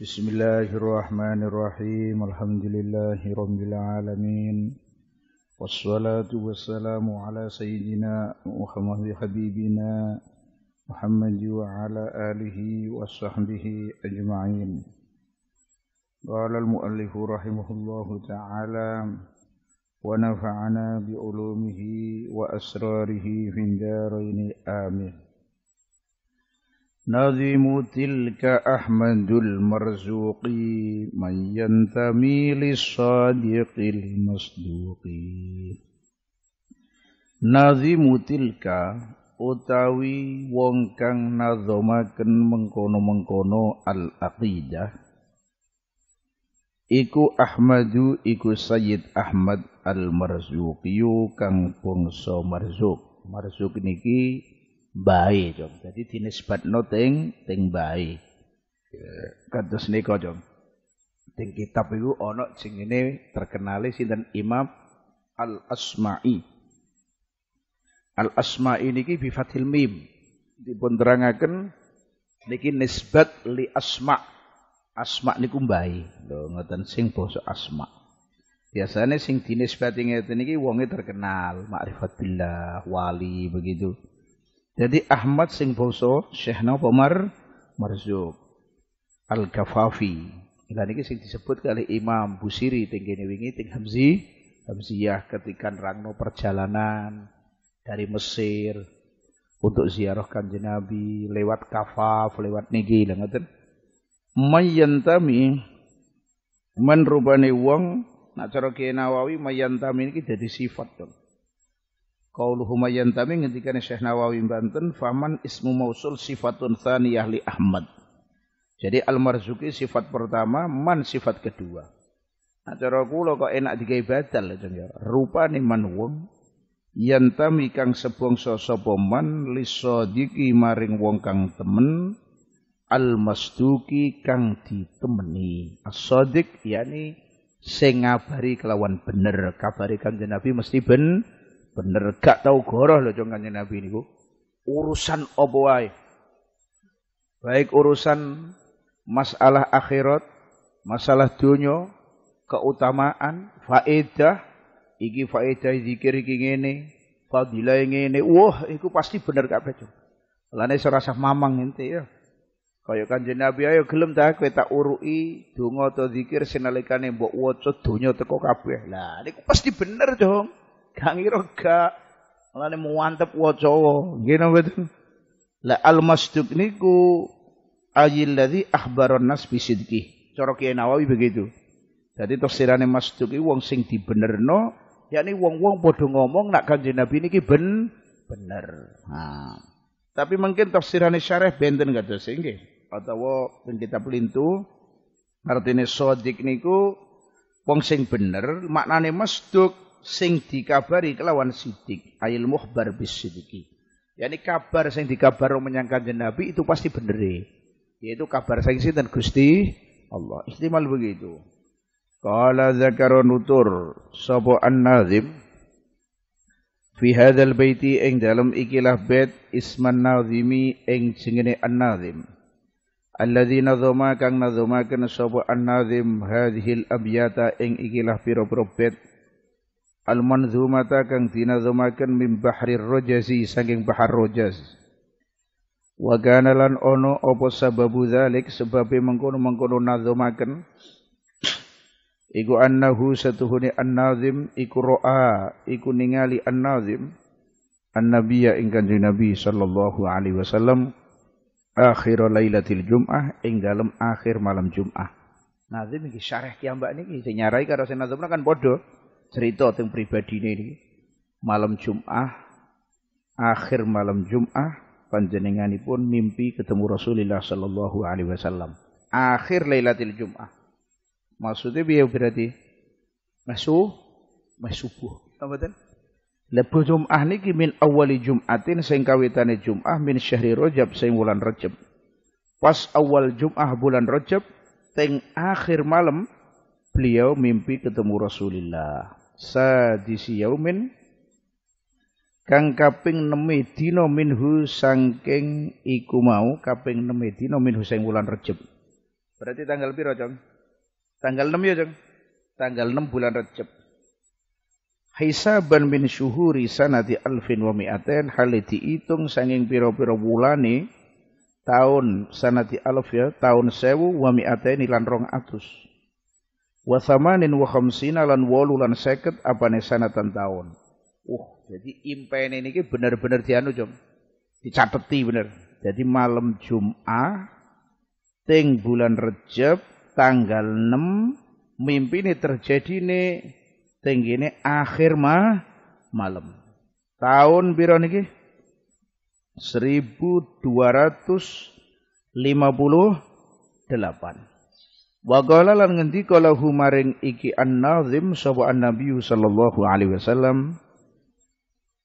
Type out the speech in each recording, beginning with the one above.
بسم الله الرحمن الرحيم الحمد لله رب العالمين والصلاة والسلام على سيدنا محمد حبيبنا محمد وعلى آله وصحبه أجمعين قال المؤلف رحمه الله تعالى ونفعنا بعلومه وأسراره في الدارين آمين نظم تلك أحمد المرزوق من ينتمي للصادق المصدوق نظم تلك utawi wong kang nazomaken mengkono-mengkono al-aqidah iku Ahmadu iku Sayyid Ahmad al-Marzuqi kang bangsa Marzuq Marzuq niki bayi jom. Jadi dinisbatno ting ting bayi. Kados niko jom. Ting kitab itu ono sing terkenal terkenale dan Imam Al-Asma'i. Al-Asma'i niki bi fathil mim. Dipun terangaken niki nisbat li asma. Asma niku mbai Lho ngoten sing poso asma. Biasanya sing dinisbati ngeten niki wonge terkenal, ma'rifatillah, wali begitu. Jadi Ahmad sing poso Syekh napa Umar Marzuk Al-Kafafi. Lan iki sing disebut kali Imam Busiri teng kene wingi teng Hamzi Hamziyah ketika rangno perjalanan dari Mesir untuk ziarah kanjeng Nabi lewat Kafaf, lewat niki lha ngoten. Mayyantami man rubane wong nak cara Kiai Nawawi mayyantami iki dadi sifat tuh. Qauluhuma yantami ngendikane Syekh Nawawi Banten faman ismu mausul sifatun tsaniyah li Ahmad. Jadi al-marzuki sifat pertama, man sifat kedua. Nah, cara kula kok enak digawe badal ya, ya. Rupane man wong yantami kang sebangsa sapa man lisodiki maring wong kang temen al-masduki kang ditemeni. As-sadiq yani sing ngabari kelawan bener, kabari Kanjeng Nabi mesti ben bener gak tahu goroh loh jong kanjeng Nabi niku. Urusan apa Baik urusan masalah akhirat, masalah dunia, keutamaan, faedah, iki faedah zikir iki ngene, fadilah ngene. Wah, iku pasti bener gak jong. Lane serasa mamang ente ya. Kaya kanjeng Nabi ayo gelem ta kowe tak urui donga atau zikir sinalikane mbok waca donya teko kabeh. Lah niku pasti bener, Jong. Kangiroka, ngira gak. Mulane muantep wa Jawa. Ngene mboten. La al masduq niku ayilladzi ahbaron nas bisidqi. Cara Kiai Nawawi begitu. Jadi tafsirane masduq iki wong sing dibenerno, yakni wong-wong padha ngomong nak Kanjeng Nabi niki ben bener. ha Tapi mungkin tafsirane syarah benten kados nggih. Atawa ben kita pelintu artine sodik niku wong sing bener maknane masduk sing dikabari kelawan sidik ayil muhbar bis sidiki yakni kabar sing dikabar menyang kanjeng Nabi itu pasti bener yaitu kabar sing sinten Gusti Allah istimal begitu qala zakarun utur sapa an-nazim fi hadzal baiti ing dalam ikilah bait isman nazimi ing jenenge an-nazim Alladzi nazama kang kana sapa an-nazim hadhil abyata ing ikilah pira-pira al-manzumata kang dinazumaken min bahri rojasi saking bahar rojas. wa ganalan ono opo sababu dhalik sebabi mengkono-mengkono nazumaken iku annahu satuhuni an-nazim iku ro'a iku ningali an-nazim an-nabiyya ingkan di nabi sallallahu alaihi wasallam akhir laylatil jum'ah ing akhir malam jum'ah nazim ini syarah kiambak ini. niki nyarai karena saya nazumna kan bodoh cerita tentang pribadi ini malam Jum'ah akhir malam Jum'ah pun mimpi ketemu Rasulullah sallallahu alaihi wasallam akhir Lailatul Jum'ah maksudnya biar berarti masuk masuk subuh apa Lebu Jum'ah niki min awali Jum'atin sehingga kawitane Jum'ah min syahri rojab sehingga rojab rojab Pas awal Jum'ah bulan rojab teng akhir malam beliau mimpi ketemu Rasulullah sadisi yaumin kang kaping nemi dina minhu sangking iku mau kaping nemi dina minhu sing wulan Rejab. Berarti tanggal piro, Jong? Tanggal 6 ya, Jong. Tanggal 6 bulan rejep. Hisaban min syuhuri sanati alfin wa mi'atain haliti diitung sanging piro-piro pira wulane tahun sanati alf ya, tahun sewu wa mi'atain lan rong atus wa samanin wa khamsina lan wolu lan seket apane sanatan tahun. Uh, jadi impen ini ki bener-bener dianu, Jom. Dicateti bener. Jadi malam Jum'ah teng bulan Rejab tanggal 6 mimpi ini terjadi ne tenggini akhir ma malam. Tahun piro niki? 1258. Wa qala lan ngendika lahu maring iki an-nazim sapa an-nabi sallallahu alaihi wasallam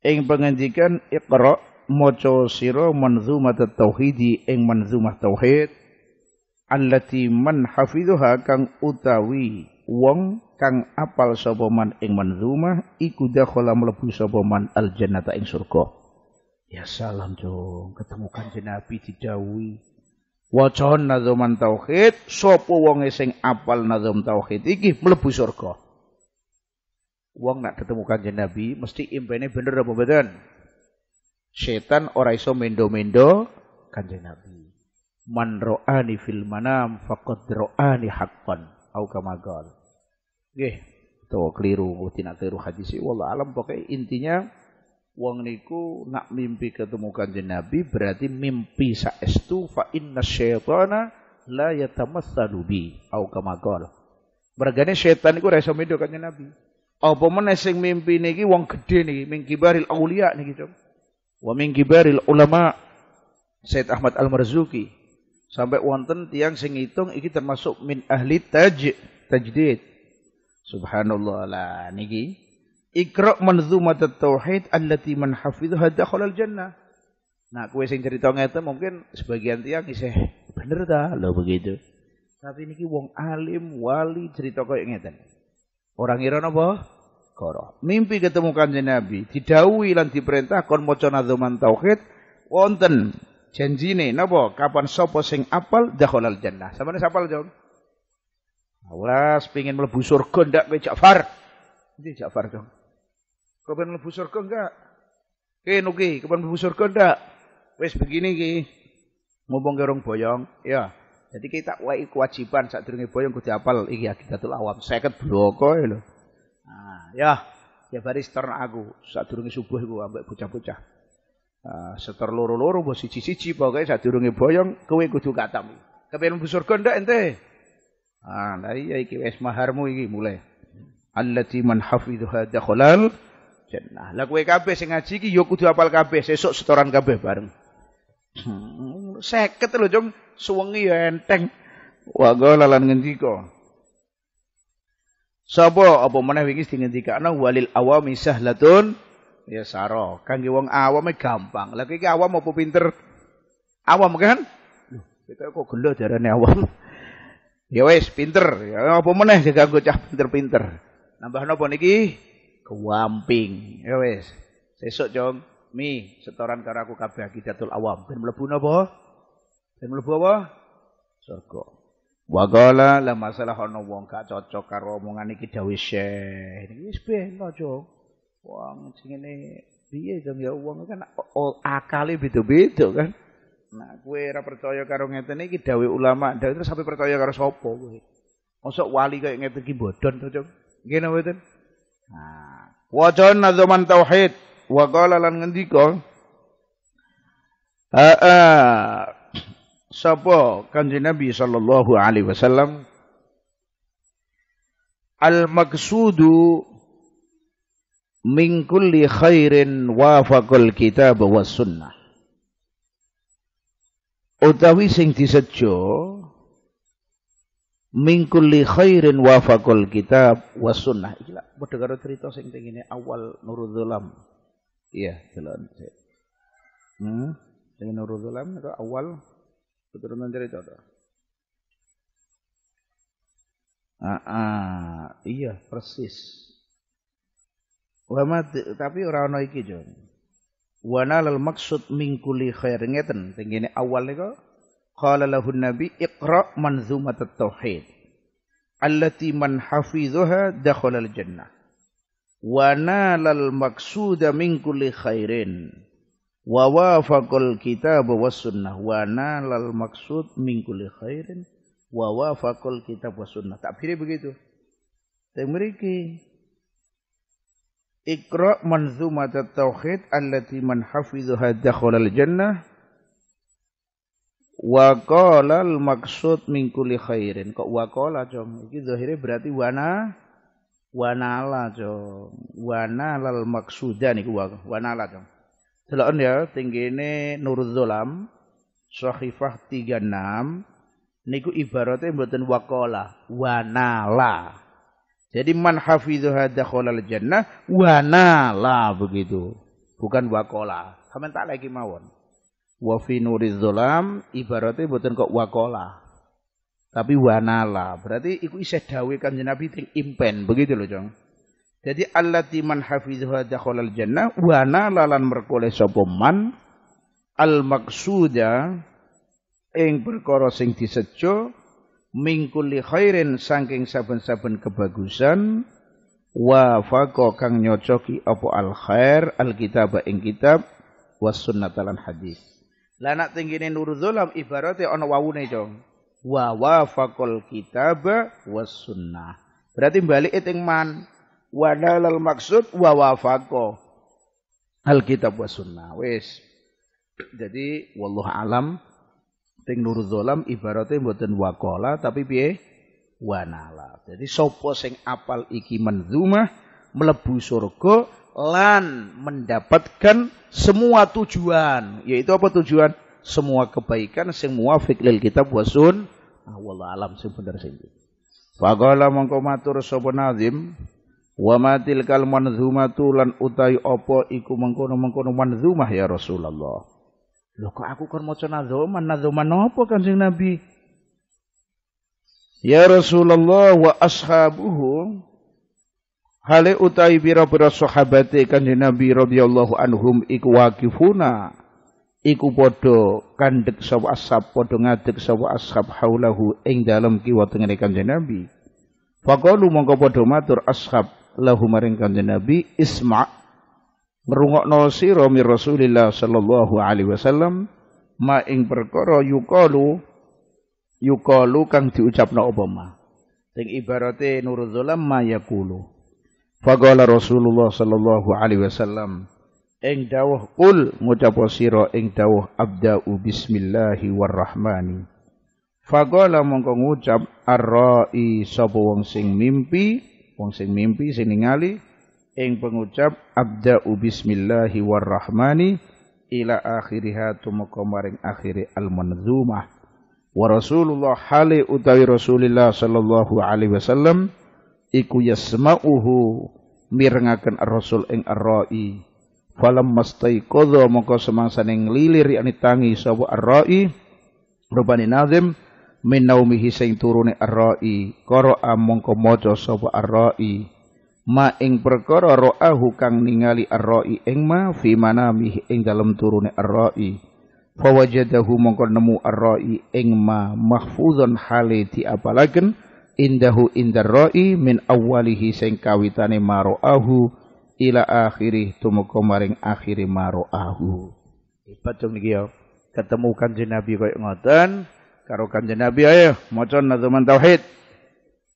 ing pengendikan Iqra maca sira manzumat tauhidi ing manzumah tauhid allati man hafidhuha kang utawi wong kang apal sapa man ing manzumah iku dakhala mlebu sapa man al jannata ing surga ya salam dong, ketemu kanjeng nabi dijauhi Wacaan nadzam tauhid sapa wonge sing apal nadzam tauhid iki mlebu surga. Wong nak ketemu Kanjeng Nabi mesti impene bener apa mboten? Setan ora iso mendo-mendo Kanjeng Nabi. Man ro'ani fil manam faqad ro'ani haqqan au kama qala. Nggih, to keliru, mesti nak keliru hadis. Wallah alam pokoke intinya wong niku nak mimpi ketemu kanjeng Nabi berarti mimpi saestu fa inna syaitana la yatamassalu bi au kama qala. Mergane setan iku ra iso kanjeng Nabi. Apa meneh sing mimpi niki wong gedhe niki min kibaril auliya niki to. Wa min kibaril ulama Said Ahmad Al-Marzuki sampai wonten tiang sing ngitung iki termasuk min ahli taj tajdid. Subhanallah lah niki Ikra manzumat tauhid allati man hafizha dakhala jannah. Nah, kue sing cerita ngeten mungkin sebagian tiang isih bener ta lho begitu. Tapi niki wong alim wali cerita koyo ngeten. Orang Iran napa? Koro. Mimpi ketemu Kanjeng Nabi, didawi lan diperintah kon maca tauhid wonten janjine napa kapan sopo sing apal dakhalal jannah. Sampeyan apal, Jong? Awas ingin mlebu surga ndak kowe Ja'far. Ini Ja'far, dong. Kepen lebu surga enggak? nugi, nuki, kepen lebu surga enggak? Wes begini ki. Ngomong gerong boyong, ya. Jadi kita wai kewajiban saat durunge boyong kudu apal iki tu awam Seket bloko koi ya lho. Nah, ya Ya baris turun aku saat durunge subuh iku ambek bocah-bocah. Uh, ah, setor loro-loro mbok siji-siji pokoke saat durunge boyong kowe kudu katam. Kepen lebu surga enggak ente? Ah, lha iya iki wes maharmu iki mulai. Allati man hafidhuha dakhalal jenah. Lah kowe kabeh sing ngaji iki ya kudu apal kabeh, sesuk setoran kabeh bareng. seket lho jong suwengi ya enteng. Wa qala lan ngendika. Sapa apa meneh wingi dingendikakno walil awami sahlatun ya saro. Kangge wong awame gampang. Lah iki awam apa pinter? Awam kan? Loh, kita kok gelo jarane awam. Ya wes pinter, ya apa meneh jaga cah pinter-pinter. Nambah napa niki? Kewamping. Ya wis. Sesuk, Jong. Mi, setoran karo aku kabeh akidatul awam. Ben mlebu napa? Ben mlebu apa? Surga. Wa lah masalah hono wong gak cocok karo omongan kita dawuh Syekh. Iki wis ben Jong. Wong ngene piye Jong ya wong kan akale beda-beda kan. Nah, kue ora percaya karo ngeten iki dawe ulama, Dah itu sampai percaya karo sapa kowe. Mosok wali kaya ngeten iki bodon to, Cuk. betul? napa Nah, wa jonna zaman tauhid wa qala lan ngendika aa sapa kanjeng Nabi sallallahu alaihi wasallam al maqsudu min kulli khairin wafakul kitab was sunnah utawi sing disejo Mingkuli khairin wafakul kitab was sunnah. Ikilah padha karo cerita sing ini awal Nurul Zulam. Iya, delon. Hmm, sing Nurul Zulam itu awal keturunan cerita to. Ah, ah, iya persis. Wa tapi ora ana iki, Jon. Wa maksud mingkuli kulli khair ngeten tengene awal niku قال له النبي اقرأ منظومة التوحيد التي من حفظها دخل الجنة ونال المقصود من كل خير ووافق الكتاب والسنة ونال المقصود من كل خير ووافق الكتاب والسنة تأثيرnya begitu تمريكي اقرا منظومه التوحيد التي من حفظها دخل الجنه Wakolal maksud mingkuli khairin. Kok Wakola Jong? Iki akhirnya berarti wana wanala, Jong. Wanala al-maqsudan iku wanala, Jong. Selain ya ini, Nurul Zulam Sahifah 36 niku ibaratnya mboten wana wanala. Jadi man hafidhuha dakhalal jannah wanala begitu. Bukan Wakola. Kamen tak lagi mawon wa fi nuriz zulam ibarate boten kok wakola tapi wanala berarti iku isih dawuh kanjeng Nabi ting impen begitu loh Jong jadi allati man hafizha dakhalal jannah wanala lan merkoleh sapa man al maksuda ing perkara sing disejo mingkuli khairin saking saben-saben kebagusan wa faqa kang nyocoki apa al khair al kitab ing kitab was sunnatalan hadis lah nak tinggine nur zulam ibarate ana wawune, Jong. Wa wafaqal was sunnah. Berarti balik eting man. Wadalal maksud wa wafaqo. Alkitab was sunnah. Wis. Jadi wallah alam ting nur Zulam ibarate mboten waqala tapi piye? Wanala. Jadi sopo sing apal iki menzumah melebu surga lan mendapatkan semua tujuan. Yaitu apa tujuan? Semua kebaikan semua muafik kita buat sun. Ah, wallah alam sing bener sing. Faqala mongko matur sapa nazim wa matil kal manzumatu lan utai apa iku mengkono-mengkono manzumah ya Rasulullah. Loh kok aku kan maca nazoman, nazoman apa sing Nabi? Ya Rasulullah wa ashabuhu Hale utai bira-bira sahabate kanjeng Nabi radhiyallahu anhum iku waqifuna iku padha kandhek sapa ashab padha ngadeg sapa ashab haulahu ing dalem kiwa tengene kanjeng Nabi. Faqalu mongko padha matur ashab lahu maring kanjeng Nabi isma' ngrungokno sira romi Rasulillah sallallahu alaihi wasallam ma ing perkara yukalu yukalu kang diucapno apa ma. Sing ibarate nurul zulam ma Fagala Rasulullah sallallahu alaihi wasallam ing dawuh ul ngucap sira ing dawuh abda'u bismillahi warrahmani Fagala mongko ngucap arra'i sapa wong sing mimpi wong sing mimpi sing ningali ing pengucap abda'u bismillahi warrahmani ila akhiriha tumeka maring akhiri al-manzumah wa Rasulullah hale utawi Rasulillah sallallahu alaihi wasallam iku yasma'uhu mirengaken ar-rasul ing ar-ra'i falam qadha moko semangsa ning lilir yakni tangi sapa ar-ra'i rubani nazim min naumihi sing turune ar-ra'i qara'a mongko maca sapa ar-ra'i ma ing perkara ra'ahu kang ningali ar-ra'i ing ma fi manamihi ing dalem turune ar-ra'i fawajadahu mongko nemu ar-ra'i ing ma mahfuzon hale apalagen indahu indar ra'i min awalihi maro'ahu ila akhiri tumukomaring akhiri maro'ahu hebat dong ini ya ketemu kanji Nabi kaya ngoten karo kanji Nabi ayo maca nazuman tauhid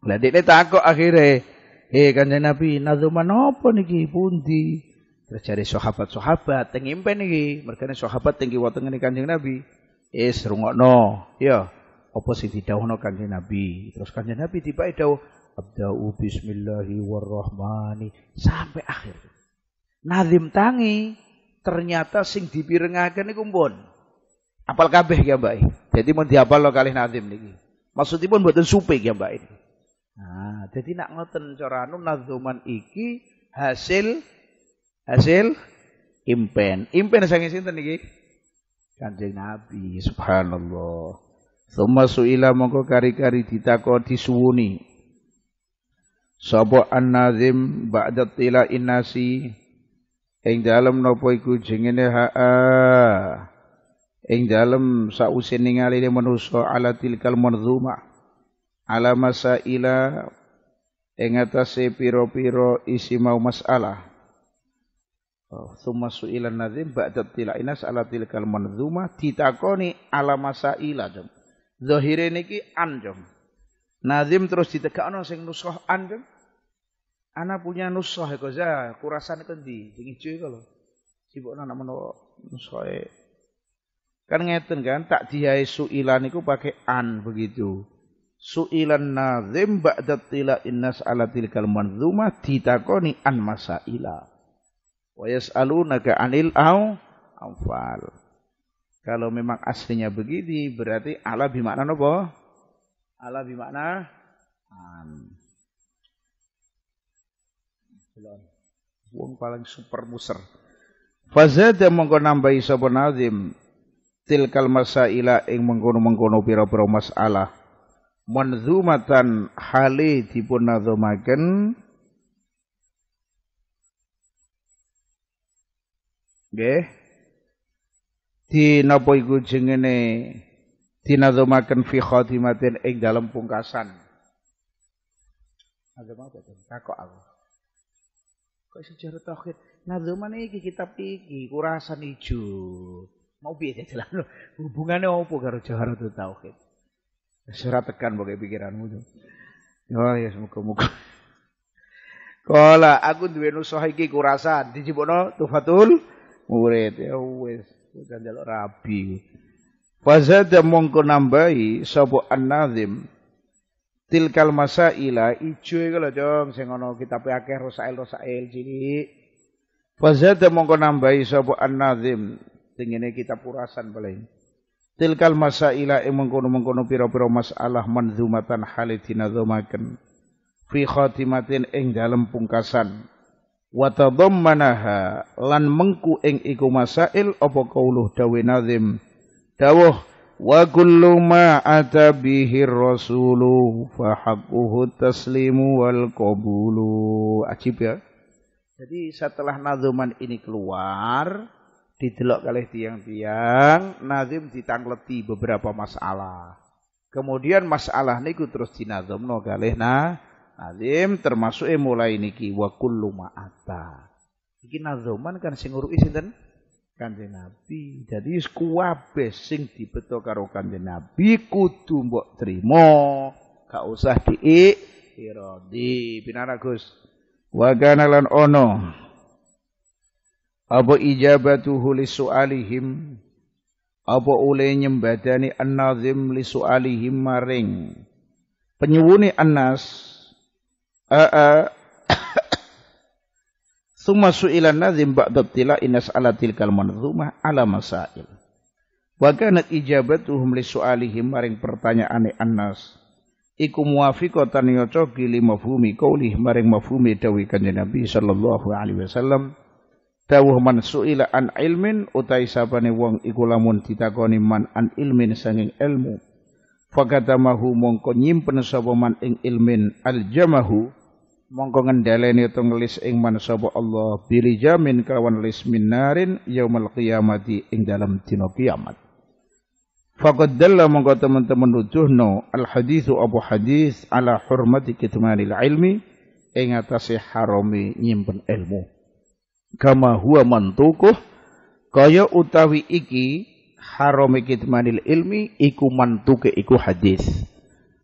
lha ini takut akhire Hei kanji Nabi nazuman apa niki pundi terus cari sahabat-sahabat teng impen niki ini sahabat teng kiwa teng kanjeng Nabi serungok no, ya apa sing didhawuhno Kanjeng Nabi. Terus Kanjeng Nabi tiba dawuh abda'u bismillahirrahmani sampai akhir. Nadim tangi ternyata sing dipirengaken nih mbon. Apal kabeh ya Mbak. Jadi mau diapal lo kali Nadim nazim niki. pun buatin supe ya Mbak. Nah, jadi nak ngoten cara anu Nadzuman iki hasil hasil impen. Impen sange sinten niki? Kanjeng Nabi subhanallah. Thumma su'ila mongko kari-kari ditako disuwuni. Sopo an-nazim ba'dat tila inasi. ing dalem nopo iku jengene ha'a ing dalem sause ningali manusa ala tilkal manzuma ala masaila ing atase piro piro isi mau masalah. Oh, thumma su'ila an-nazim ba'dat tila inas ala tilkal manzuma ditakoni ala masaila. jengene Zahire niki anjom. Nazim terus ditegakno sing nusah anjom. Ana punya nusah kok ya, kurasan kendi, sing ijo kalau. Sibukna nak menawa nusah Kan ngeten kan, tak diae suilan niku pakai an begitu. Su'ilan nazim ba'da tila innas ala tilkal manzumah ditakoni an masa masaila. Wa yas'alunaka anil au anfal. Kalau memang aslinya begini berarti ala bimakna apa? Ala bimakna an. Wong paling super muser. yang mongko nambahi sapa nazim tilkal masaila ing mengkono-mengkono pira-pira masalah manzumatan hale dipun nazumaken nggih okay di napa iku jengene dinazumaken fi khatimatin ing dalam pungkasan. Ada apa itu? Takok aku. Kok sejarah tauhid? Nazuman iki kitab iki kurasan ijo. Mau dia jalan Hubungannya apa karo itu tauhid? Surat tekan pakai pikiranmu tuh. Oh ya, ya semoga-moga. Kala aku duwe nusoh iki kurasan Dijibono tufatul murid ya wes. Bukan jaluk rabi. Fazada mongko nambahi sapa an-nazim tilkal masaila ijo iku lho jong sing ana kitabe akeh rosail rosail cilik. Fazada mongko nambahi sapa an-nazim kita purasan paling. Tilkal masaila ing mengkono-mengkono pira-pira masalah manzumatan hale dinazamaken fi khatimatin eng dalam pungkasan wa manaha lan mengku ing iku masail apa kauluh dawe nazim dawuh wa kullu ma rasulu fa haqquhu taslimu wal qabulu ajib ya jadi setelah nazuman ini keluar didelok kalih tiang-tiang nazim ditangleti beberapa masalah kemudian masalah niku terus dinazumno kalih nah alim termasuk e mulai niki wa kullu ata. Iki nazoman kan sing nguruki sinten? Kanjeng Nabi. Jadi kuabe sing dibeto karo Kanjeng Nabi kudu mbok trimo, gak usah diik irodi. Pinara Gus. Wa kana ono apa ijabatuhu li su'alihim apa oleh nyembadani an-nazim li su'alihim maring Penyewuni anas Eh, eh. Suma su'ilan nazim ba'da tila inas ala tilkal manzumah ala masail. Wa kanat ijabatuhum li su'alihim maring pertanyaan annas. Iku muwafiqatan ya cogi li mafumi kaulih maring mafumi dawuh Kanjeng Nabi sallallahu alaihi wasallam. Dawuh man su'ila an ilmin utai sabane wong iku lamun ditakoni man an ilmin sanging ilmu. Fakatamahu mongko nyimpen sapa man ing ilmin aljamahu mongko ngendhaleni to ngelis ing man sapa Allah bilijamin kawan lis minarin yaumul qiyamati ing dalam dina kiamat Faqad dalla mongko teman-teman nuduhno al hadithu abu hadis ala hurmati kitmanil ilmi ing atase harami nyimpen ilmu kama huwa mantukuh kaya utawi iki harami kitmanil ilmi iku mantuke iku hadis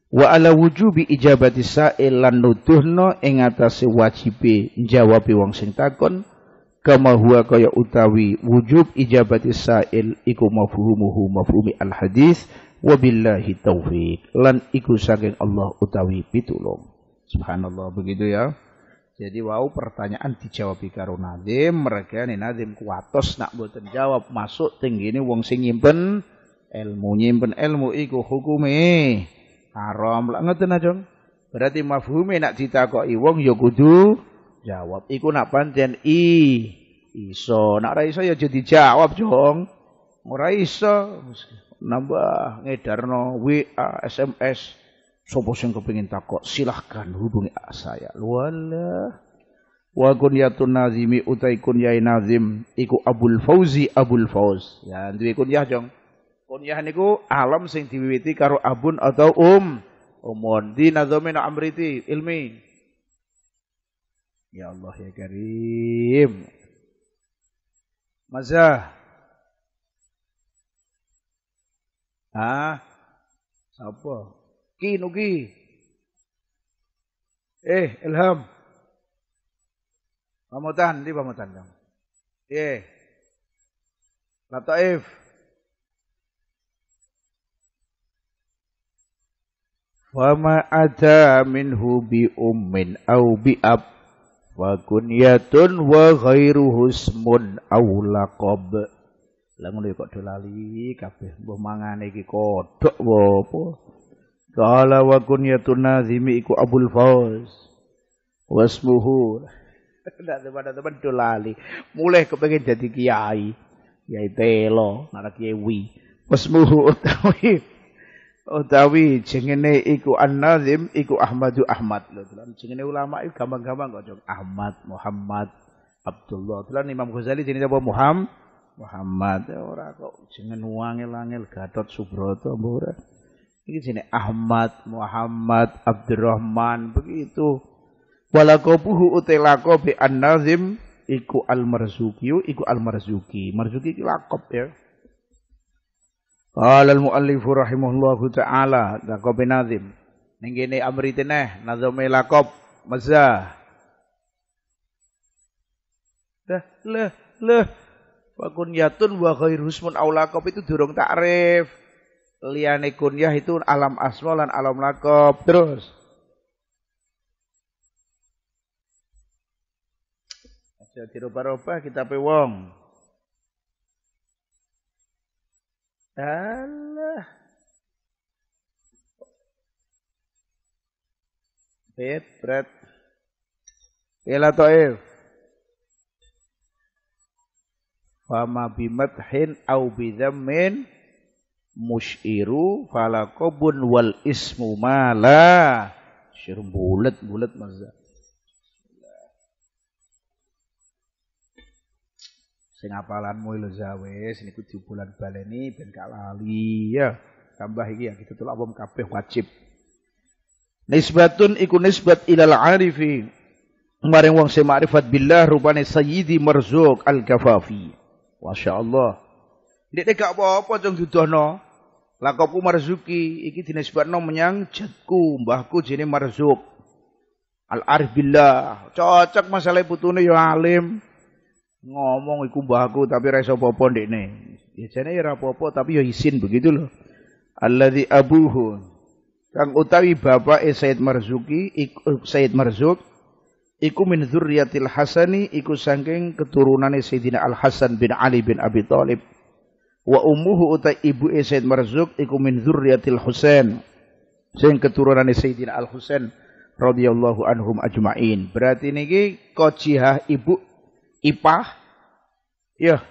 wa ala wujubi ijabati sa'il lan nuduhno ing atase wajibe jawabi wong sing takon kama huwa kaya utawi wujub ijabati sa'il iku mafhumuhu mafhumi al hadis wa billahi taufik lan iku saking Allah utawi pitulung subhanallah begitu ya jadi wau wow, pertanyaan dijawab karo Nadim mereka ni Nadim kuatos nak boten jawab masuk tinggi ini wong sing nyimpen ilmu nyimpen ilmu iku hukume haram lah ngoten ajeng berarti mafhume nak ditakoki wong ya kudu jawab iku nak pancen i iso nak ra iso ya jadi jawab jong ora iso nambah ngedarno WA SMS sapa sing kepengin takok silahkan hubungi saya wala wa kunyatun nazimi utai kunyai nazim iku abul fauzi abul fauz ya duwe kunyah jong Kunyah niku alam sing diwiwiti karo abun atau um. Umun di nazomin amriti ilmi. Ya Allah ya Karim. mazah Ah. Apa? Ki nugi. Eh, Ilham. Pamutan, di pamutan dong. Eh. Lataif. wa ma minhu bi ummin au bi ab wa kunyatun wa ghairu husmun au laqab lah ngono ya kok dolali kabeh mbuh mangane iki kodhok apa qala wa kunyatun nazimi iku abul fawz wasmuhu ndak teman-teman dolali mulai kepengin dadi kiai kiai telo nara kiai wi wasmuhu utawi utawi oh, jengene iku An-Nazim iku Ahmadu Ahmad lho tenan jengene ulama iku gampang-gampang kok dong Ahmad Muhammad Abdullah tenan Imam Ghazali jenenge apa Muhammad Muhammad ya, ora kok jengen wangi langil Gatot Subroto ora iki jenenge Ahmad Muhammad Abdurrahman begitu walakobuhu utelako bi An-Nazim iku Al-Marzuki iku Al-Marzuki Marzuki iku lakop ya Qala al-muallif rahimahullahu taala laqab nazim. Ning kene amri teneh laqab mazah. Dah leh leh wa kunyatun wa ghairu husmun aw laqab itu durung takrif. Liane kunyah itu alam asma lan alam laqab. Terus Jadi dirubah-rubah kita pe wong. Alah. Berat. Ila ta'if. Fama hin au bidhammin musyiru falakobun wal ismu mala. Syir bulat bulat mazah. Sing apalanmu zawe sini ku bulan baleni ben gak lali ya. Tambah iki ya kita gitu, tulak wong kabeh wajib. Nisbatun iku nisbat ilal arifi. Maring wong sing ma'rifat billah rupane Sayyidi Marzuq Al-Kafafi. Masya Allah. Ndekne gak apa-apa no dudono. Marzuki iki dinisbatno menyang cekku, mbahku jeni marzuk. Al-Arif billah. Cocok masalah putunya ya alim ngomong iku mbahku tapi ora iso apa-apa ndekne. Ya jane ya apa-apa tapi ya izin begitu loh. Alladzi abuhu kang utawi bapak Said Marzuki iku eh, Said Marzuk iku min dzurriyyatil Hasani iku saking keturunane Sayyidina Al Hasan bin Ali bin Abi Thalib. Wa ummuhu utai ibu Said Marzuk iku min dzurriyyatil Husain sing keturunane Sayyidina Al Husain radhiyallahu anhum ajmain. Berarti niki kojihah ibu ipah ya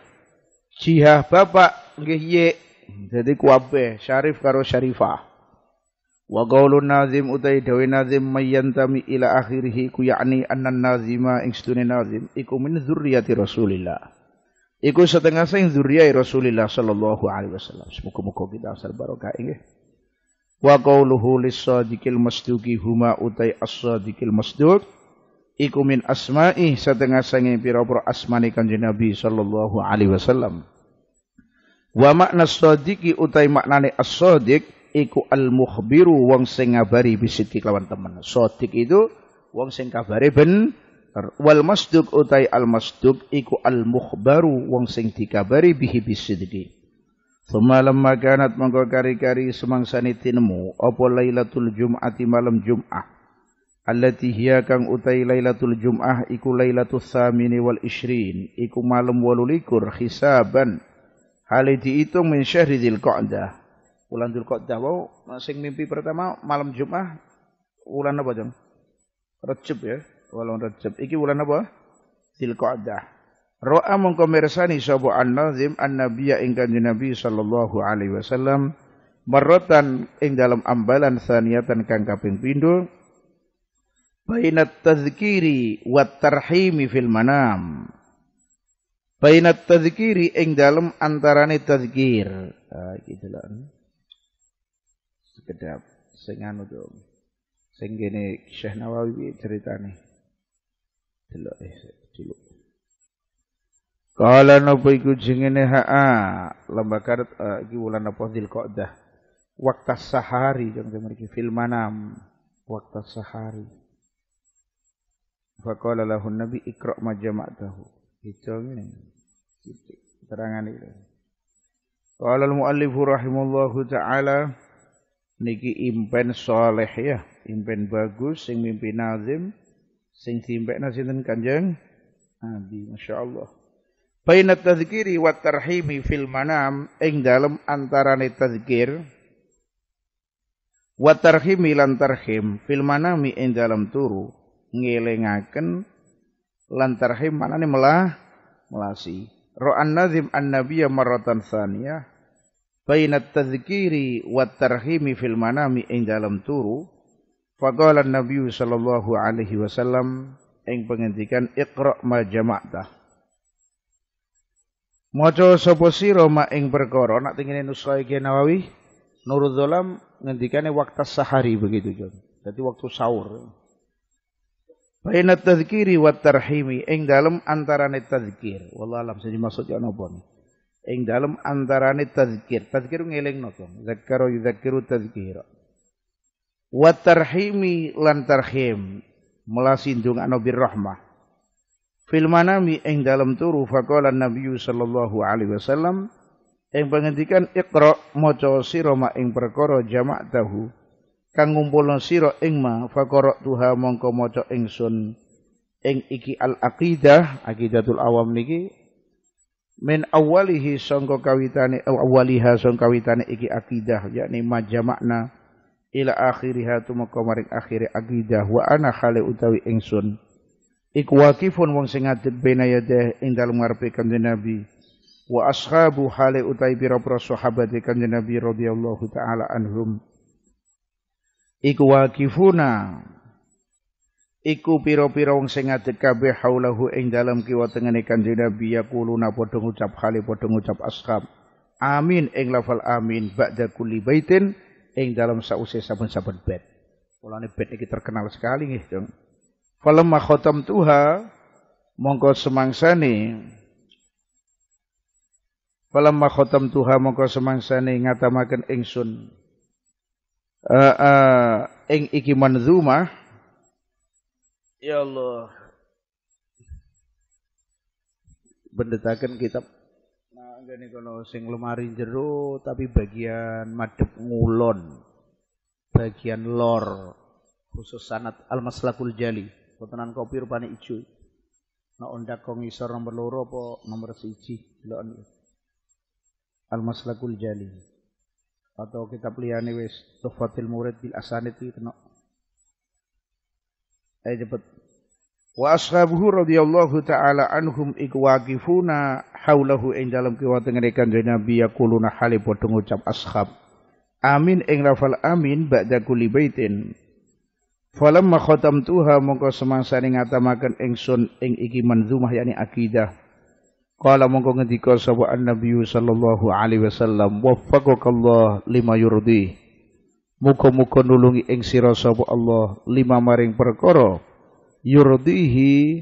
jiha bapak nggih jadi dadi kuabe syarif karo syarifah wa qaulun nazim utai dawai nazim mayyantami ila akhirhi, ku yakni anna nazima ing stune nazim iku min zurriyati rasulillah iku setengah sing zurriyai rasulillah sallallahu alaihi wasallam semoga-moga kita asal barokah nggih wa qauluhu lis-sadiqil huma utai as-sadiqil masduq iku min asma'i setengah sangi pira-pira asmane Kanjeng Nabi sallallahu alaihi wasallam. Wa makna shadiqi utai maknane as-shadiq iku al-mukhbiru wong sing ngabari bisiti lawan temen. Shadiq itu wong sing kabare ben wal masduq utai al-masduq iku al-mukhbaru wong sing dikabari bihi bisidqi. Thumma lamma kanat mongko kari-kari semangsa tinemu apa Lailatul Jum'ati malam Jum'ah allati hiya kang utai lailatul jum'ah iku lailatul samini wal ishrin iku malam walulikur hisaban hale diitung min syahri wulan bulan dzilqa'dah wau sing mimpi pertama malam jum'ah bulan apa jeng Recep ya walau Recep iki bulan apa dzilqa'dah Ro'a mongko mirsani sapa an-nazim an-nabiyya ing kanjeng Nabi sallallahu alaihi wasallam marratan ing dalam ambalan saniatan kang kaping pindho bainat tazkiri wat tarhimi fil manam bainat tazkiri ing dalem antarane tazkir. ah gitu lah. sekedap sing anu dong sing gene Syekh Nawawi ceritane delok eh delok Kala nopo iku jengene haa lembaga uh, iki wulan apa Dzulqa'dah waktu sahari jeng mriki fil manam waktu sahari Faqala lahun nabi ikra' ma jama'tahu. Itu ini, Itu keterangan itu. Qala al muallifu rahimallahu taala niki impen soleh ya, impen bagus sing mimpin nazim sing timpek sinten Kanjeng Nabi Allah. Baina tazkiri wa tarhimi fil manam ing dalam antarani tazkir. wa tarhimi lan tarhim fil manami ing dalam turu ngelingaken lan tarhim maknane melah melasi. Ra'an nazim an-nabiyya marratan tsaniyah baina tadzkiri wat tarhimi fil manami ing dalam turu faqala nabiu sallallahu alaihi wasallam ing penghentikan iqra ma jama'ta Mojo sapa ma ing perkoro nak tengene nusra iki Nawawi Nurul ngendikane waktu sahari begitu John. Jadi waktu sahur. Baina tazkiri wa tarhimi ing dalem antarane tazkir. Wallah alam sing maksud yo napa Ing dalem antarane tazkir. Tazkir ngeling napa? Zakaro yuzakiru tadzkira. Wa tarhimi lan tarhim. Melasindungakno birrahmah. Fil manami ing dalem turu faqala Nabi sallallahu alaihi wasallam ing pengendikan Iqra maca sira ing perkara tahu kang ngumpulna sira ing ma faqara tuha mongko maca ingsun ing iki al aqidah aqidatul awam niki min awalihi sangka kawitane awaliha sangka kawitane iki aqidah yakni majamakna ila akhiriha tumeka maring akhire aqidah wa ana khali utawi ingsun iku waqifun wong sing benayade ing dalem ngarepe kanjeng nabi wa ashabu hale utai pira-pira sahabat kanjeng nabi radhiyallahu taala anhum iku wakifuna, iku piro pira wong sing ngadeg kabeh haulahu ing dalem kiwa tengene Kanjeng Nabi yaquluna padha ngucap khali padha ngucap ashab amin ing lafal amin ba'da kulli baitin ing dalam sause saben-saben bait Mulane bait iki terkenal sekali nggih, Dong. Falamma khatam tuha mongko semangsane Falamma khatam tuha mongko semangsane ngatamaken ingsun uh, uh, ing iki manzuma ya Allah bendetaken kitab nah ngene kono sing lemari jero tapi bagian madep ngulon bagian lor khusus sanat al maslakul jali potenan kopi rupane ijo na ondak kong isor nomor loro apa nomor siji lho anu. al maslakul jali atau kitab liyane wis tuhfatil murid bil asanid iki kena ayo cepet wa ashabuhu radhiyallahu taala anhum ikwaqifuna haulahu ing dalam kiwate ngerekan nabi yaquluna hale padha ngucap ashab amin ing rafal amin ba'da kulli baitin falamma khatamtuha mongko semangsa ning ngatamaken ingsun ing iki manzumah yakni akidah Qala mongko ngendika sapa an sallallahu alaihi wasallam, "Waffaqakallah lima yurdi." Muga-muga nulungi ing sira sapa Allah lima maring perkara yurdihi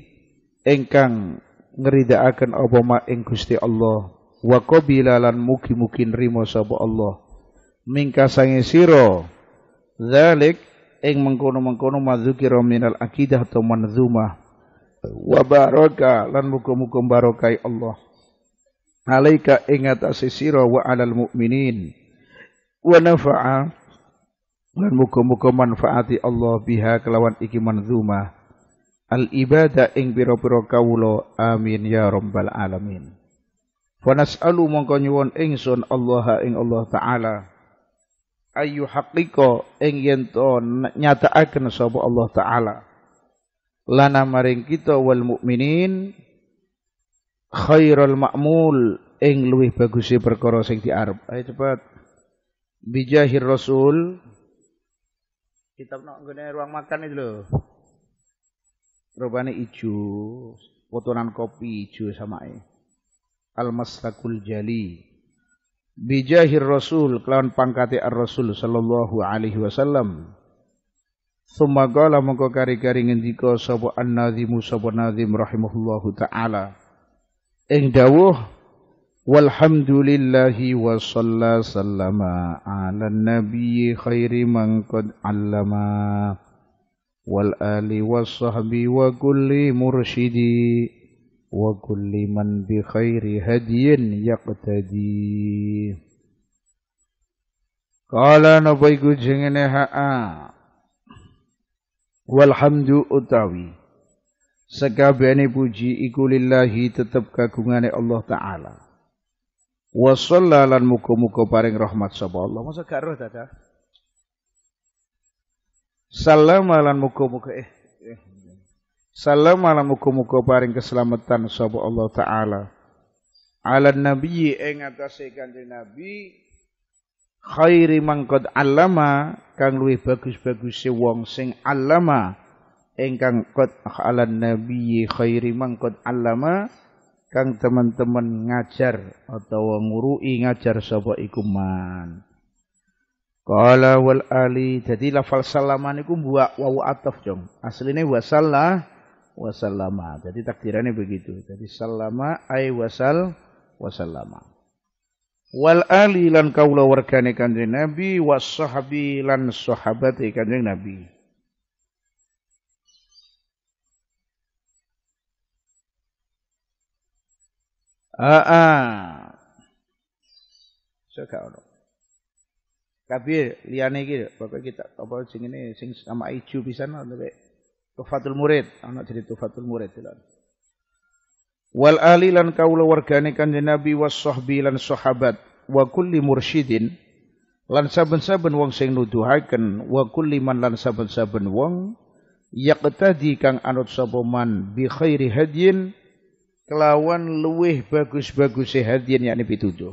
engkang ngridhaaken apa ma ing Gusti Allah wa qabila lan mugi-mugi nrimo sapa Allah mingka sange sira zalik ing mengkono-mengkono madzukira minal akidah atau manzumah wa baraka lan muga-muga barokai Allah alaika ingat atase wa alal mukminin wa nafa'a lan muga-muga manfaati Allah biha kelawan iki manzuma al ibada ing pira-pira kawula amin ya rabbal alamin wa nas'alu mongko nyuwun ingsun Allah ing Allah taala ayu haqqiqa ing yen to nyataaken sapa Allah taala lana maring kita wal mukminin khairul ma'mul ing luwih baguse perkara sing diarep. Ayo cepat. Bijahir Rasul. Kitab nak no, ruang makan itu loh. Rupane ijo, potongan kopi ijo samae. Al Mastakul Jali. Bijahir Rasul kelawan pangkate Ar-Rasul sallallahu alaihi wasallam. Suma qala mongko kari-kari ngendika sapa an-nazimu sapa nazim rahimahullahu taala. Ing dawuh walhamdulillahi wa shalla sallama ala nabiyyi khairi man qad allama wal ali wa sahbi wa kulli mursyidi wa kulli man bi khairi hadiyin yaqtadi. Qala napa iku jengene ha'a Walhamdu utawi sekabehane puji iku lillahi tetep kagungane Allah taala. Wa sallalan muga-muga paring rahmat sapa Allah. Masa gak roh dadah? Salam lan muga-muga eh, eh. Salam muga-muga paring keselamatan sapa Allah taala. Ala nabi ing atase kanjeng nabi khairi mangkod alama kang luwih bagus bagus wong sing alama engkang kot ala nabi khairi mangkod alama kang teman-teman ngajar atau ngurui ngajar sapa iku man Qala wal ali jadi lafal salaman iku buak wawu ataf jong asline wasallah wasallama jadi takdirannya begitu jadi salama ay wasal wasallama wal ali lan kaula wargane kanjeng nabi was sahabi lan sahabate kanjeng nabi Aa. Ah, ah. Saka ono. Kabeh liyane iki bapak kita apa sing ngene sing sama ijo pisan ono kek Tufatul Murid, Anak jadi Tufatul Murid lho wal ali lan kaula wargane kanjeng Nabi was sahbi lan sahabat wa kulli mursyidin lan saben-saben wong sing nuduhaken wa kulli man lan saben-saben wong yaqtadi kang anut sapa man bi khairi hadyin kelawan luweh bagus-bagus hadian yakni pitujuh.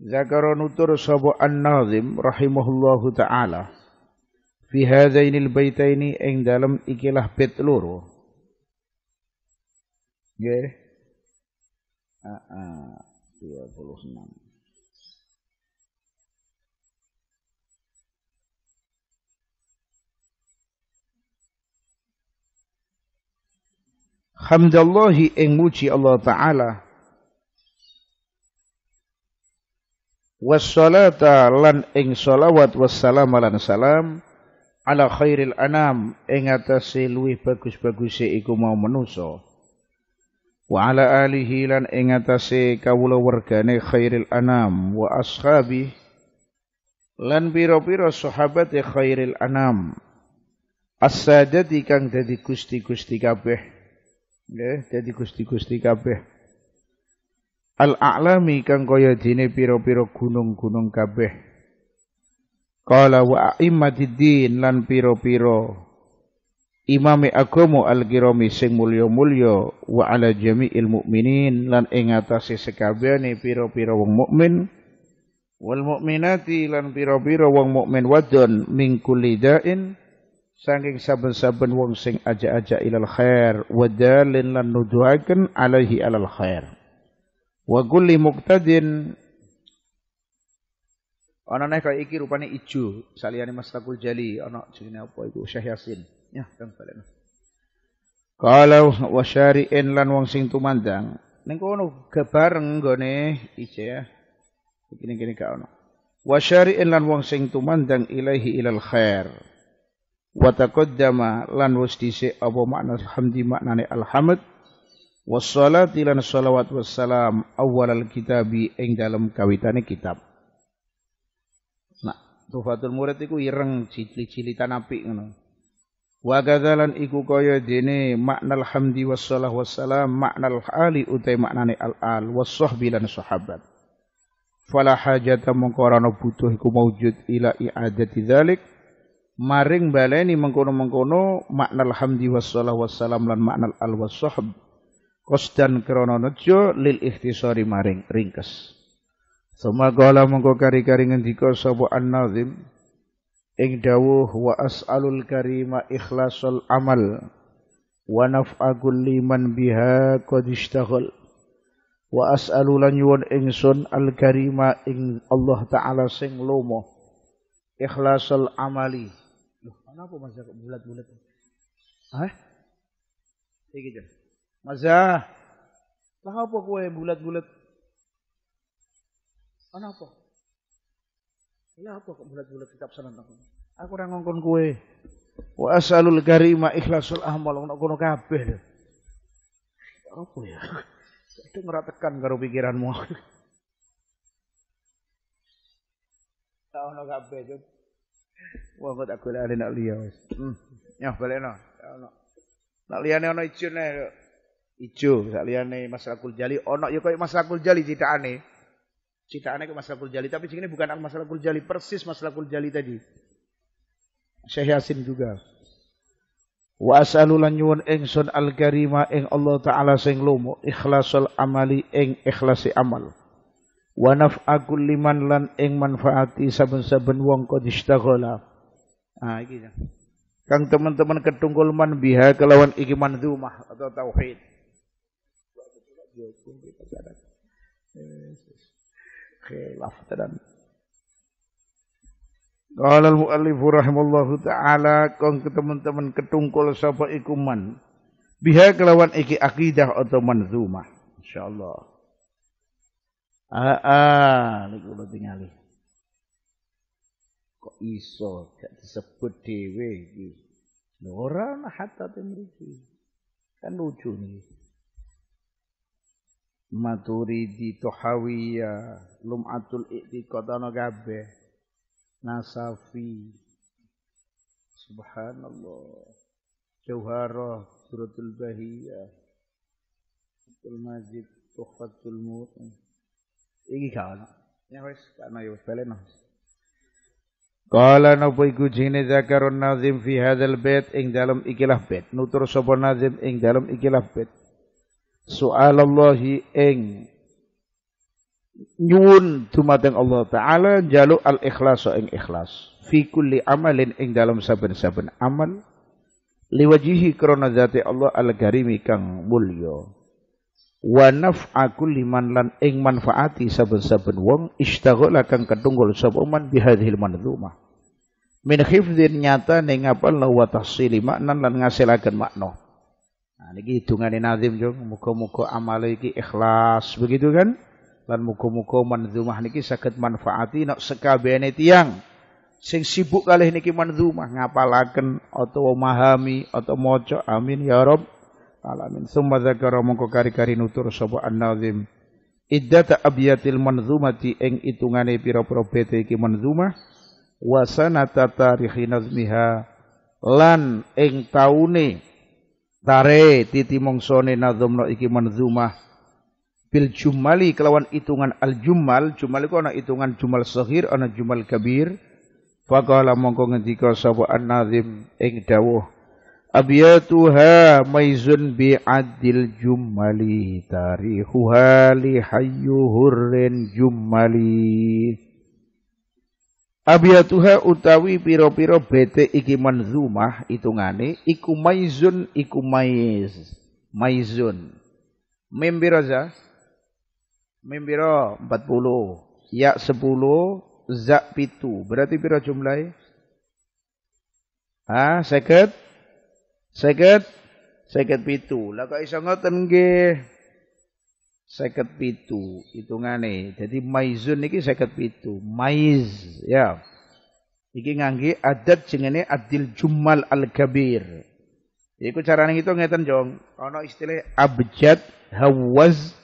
Zakara nutur sapa An-Nazim rahimahullahu taala fi hadzainil baitaini ing dalam ikilah bait loro. Nggih. Heeh, 26. hamdallahi ing muji Allah taala wassalata lan ing sholawat wassalam lan salam ala khairil anam ing atase luwih bagus-baguse iku mau manusa wa ala alihi lan ing atase kawula wargane khairil anam wa ashabi lan pira-pira sahabate khairil anam as-sajati kang dadi gusti-gusti kabeh nggih dadi gusti-gusti kabeh al-a'lami kang kaya dene pira-pira gunung-gunung kabeh qala wa din lan pira-pira imami Agomo al girami sing mulio-mulio wa ala jami'il mukminin lan ing atase piro-piro wong mukmin wal mukminati lan piro-piro wong mukmin wadon min kulli da'in saking saben-saben wong sing aja-aja ilal khair wadalen lan nuduhaken alaihi alal khair wa kulli muqtadin ana nek iki rupane ijo saliyane mastakul jali ana jenenge apa iku Syekh Yasin Ya, kang balik. Kalau en lan wong sing tumandang, ning kono gebareng nggone ije ya. kini gini gak ono. en lan wong sing tumandang ilahi ilal khair. Wa taqaddama lan wis dhisik apa makna hamdi maknane alhamd wassalati lan salawat wassalam awal kitabi ing dalam kawitane kitab. Nah, tufatul murid iku ireng cili cili tanapi ngono. Wa gadalan iku kaya dene maknal hamdi wassalah wassalam maknal ali utai maknane al al wasahbi lan sahabat. Fala hajata mongko ora butuh iku maujud ila i'adati dzalik maring baleni mengkono-mengkono maknal hamdi wassalah wassalam lan makna al wasahb. Kostan krana nejo lil ikhtisari maring ringkes. Suma kala mengko kari-kari ngendika sapa an-nazim ing dawuh wa as'alul karima ikhlasul amal wa naf'agul liman biha qad ishtaghal wa as'alu lan yuwun ingsun al karima ing Allah taala sing lomo ikhlasul amali Loh, kenapa masa bulat-bulat Hah? Iki gitu. Masa, ah. lah apa kue bulat-bulat? Kenapa? Ya apa kok bulat-bulat kitab sanan aku. Aku ora ngongkon kowe. Wa as'alul garima ikhlasul amal ono kono kabeh. Apa ya? Itu ngeratekan karo pikiranmu. Tahu ono kabeh Wah, nggak tak lagi nak lihat. wis. Hmm. Ya balekno. Ya, ono. Nak liyane ono ijo ne. Ijo Nak liyane masalah kuljali. Oh ono yuk ya kau masalah kuljali tidak aneh. Cikaan ke masalah kuljali. Tapi sini bukan masalah kuljali. Persis masalah kuljali tadi. Syekh Yasin juga. Wa as'alulan nyuwun ingsun al-karima ing Allah taala sing lumu ikhlasul amali ing ikhlasi amal. Wa naf'akul liman lan ing manfaati saben-saben wong kod istaghala. Ah iki ya. Kang teman-teman ketunggul man biha kelawan iki manzumah atau tauhid khilaf Qala al-muallif rahimallahu taala kong ke teman-teman ketungkul sapa iku man. Biha kelawan iki akidah atau manzumah. Insyaallah. Ah, ah, niku lho tingali. Kok iso gak disebut dhewe iki? Ora ana hatta temriki. Kan lucu nih. Maturidi Tohawiya Lum'atul Iktiqat ana kabeh Nasafi Subhanallah Jauharah Suratul Bahiyah Abdul Majid Tuhfatul Mutin Iki gak ana Ya wis gak ana ya Kala napa iku jine zakarun nazim fi hadal bed, ing dalam ikilah bet nutur sapa nazim ing dalam ikilah bet su'alallahi ing nyuwun dumateng Allah taala jaluk al ikhlas ing ikhlas fi amalin eng dalam saben-saben amal liwajihi krana zati Allah al garimi kang mulya wa aku liman lan eng manfaati saben-saben wong istaghala kang saboman sapa man bihadhil manzumah min khifdin nyata ning apal wa tahsili maknan lan ngasilakan makno. Nah, hitungan yang nazim jong, Muka-muka amal ini ikhlas, begitu kan? dan muka-muka manzumah niki saged manfaati nak sekabene tiang. sing sibuk kali niki manzumah ngapalaken atau memahami atau mojo amin ya rob alamin semua zakar mongko kari-kari nutur sobo an-nazim iddata abyatil manzumati ing itungane pira-pira bete iki manzumah wa sanata tarikhi nazmiha lan ing taune tare titi mongsone nadzumna iki manzumah bil jumali kelawan hitungan al jumal jumal iku ana hitungan jumal saghir ana jumal kabir faqala mongko ngendika sapa an nazim ing dawuh abiyatuha maizun bi adil jumali tarihuha li hayyuhurrin jumali Abiyatuha utawi piro-piro bete iki manzumah hitungane iku maizun iku maiz. Maizun. Mim piro za? Mim piro 40. Ya 10, za pitu. Berarti piro jumlahe? Ah, seket? Seket? Seket pitu. Lah kok iso ngoten nggih seket pitu hitungane jadi maizun niki seket pitu maiz ya iki ngangge adat jengene adil jumal al kabir iku carane itu ngeten jong ana istilah abjad hawaz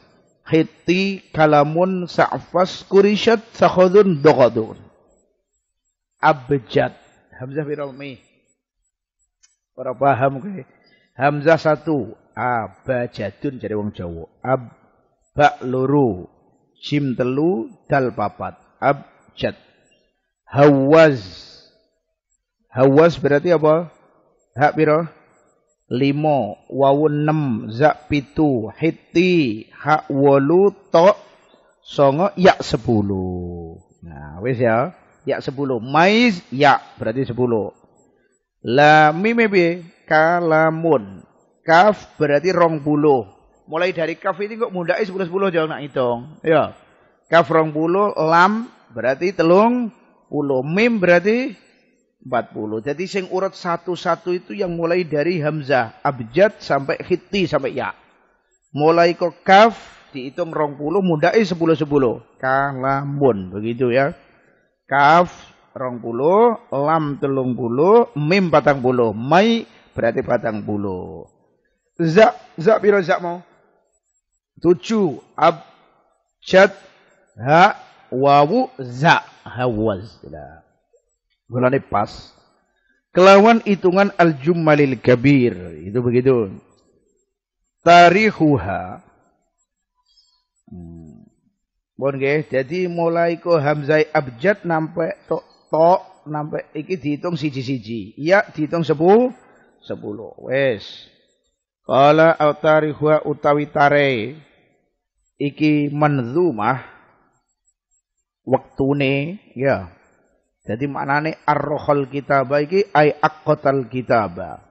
hiti kalamun sa'fas kurishat sakhudun doghadun abjad hamzah biromih Orang paham ke? Hamzah satu, abajadun jadi wong Jawa. Ab bak loro. Jim telu. Dal papat. Abjad. Hawaz. Hawaz berarti apa? Hak piro? Limo. wawun enam. Zak pitu. Hiti. Hak wolu. Tok. Songo. Yak sepuluh. Nah, wis ya. Yak sepuluh. Mais. Yak. Berarti sepuluh. La mime kalamun. Kaf berarti rong puluh mulai dari kaf ini kok mundake 10 10 jauh nak hitung. Ya. Kaf rong puluh lam berarti telung puluh mim berarti 40. Jadi sing urut satu-satu itu yang mulai dari hamzah abjad sampai khiti sampai ya. Mulai kok kaf dihitung rong puluh mundake 10 10. Kalamun begitu ya. Kaf rong puluh, lam telung puluh, mim patang puluh, mai berarti patang puluh. Zak, zak biro zak mau? tujuh abjad ha wawu za hawaz Gulane pas kelawan hitungan al jumalil kabir itu begitu tarihuha hmm. bon guys jadi mulai ko hamzai abjad nampai tok tok nampai iki dihitung siji-siji iya dihitung sepuluh sepuluh wes Kala autarihwa utawi tare iki manzumah waktune ya. Jadi maknane arrohol kitabah iki ay akkotal kitaba.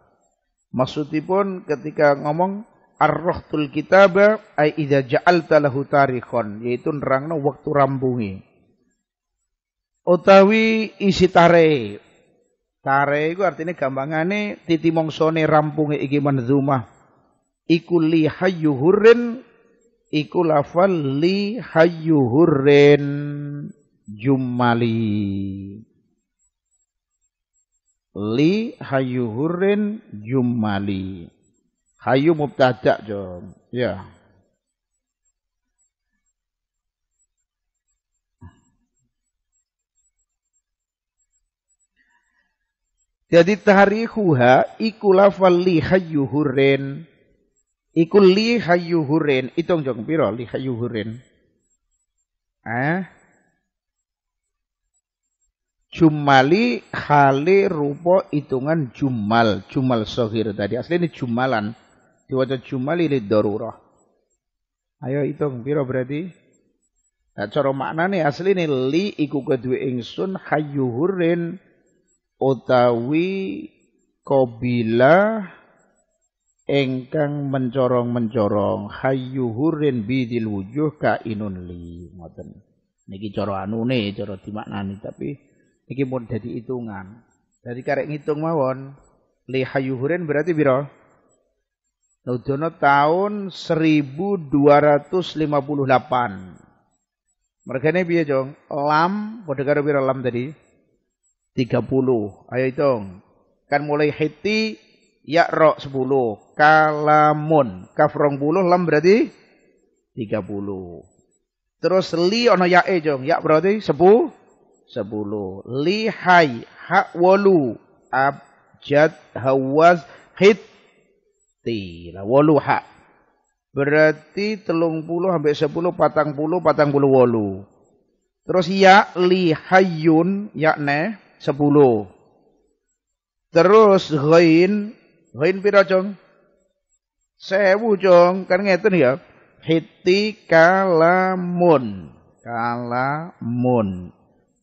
Maksudipun ketika ngomong arrohtul kitabah ay idza ja'al lahu tarikhon yaitu nerangno waktu rambungi. Utawi isi tare. Tare itu artinya gampangane titi mongsone rampungi iki manzumah iku li hayyu hurrin iku lafal li hayyu hurrin li hayyu hurrin jummali hayyu mubtada jom ya Jadi tarikhuha ikulafal li hayyu Iku li hayyuhurin. itung jong piro li hayyuhurin. Eh? Jumali Hale rupa itungan jumal. Jumal sohir tadi. Asli ini jumalan. Diwajah jumali li darurah. Ayo hitung piro berarti. Nah, cara nih asli ini li iku kedua ingsun hayuhurin, utawi kobila. Engkang mencorong-mencorong hayyuhurin bidil wujuh inun li ngoten niki cara anune cara dimaknani tapi niki pun dadi hitungan dari karek ngitung mawon li hayyuhurin berarti biro. Nudono tahun 1258 ini biar Jong? Lam padha karo lam tadi? 30. Ayo hitung. Kan mulai hiti Ya ro sepuluh, Kalamun. kafrong buluh lam berarti tiga 30. Terus li ono ya e jong. Ya berarti sepuluh. Sepuluh Li hai. Hak wolu. Abjad hawaz hit. Tila wolu hak. Berarti telung puluh sampai sepuluh patang puluh patang puluh wolu. Terus ya li hayun ya ne sepuluh. Terus ghain Hain pira, cong? Sewu, cong. Kan ngerti ya. Hiti kalamun. Kalamun.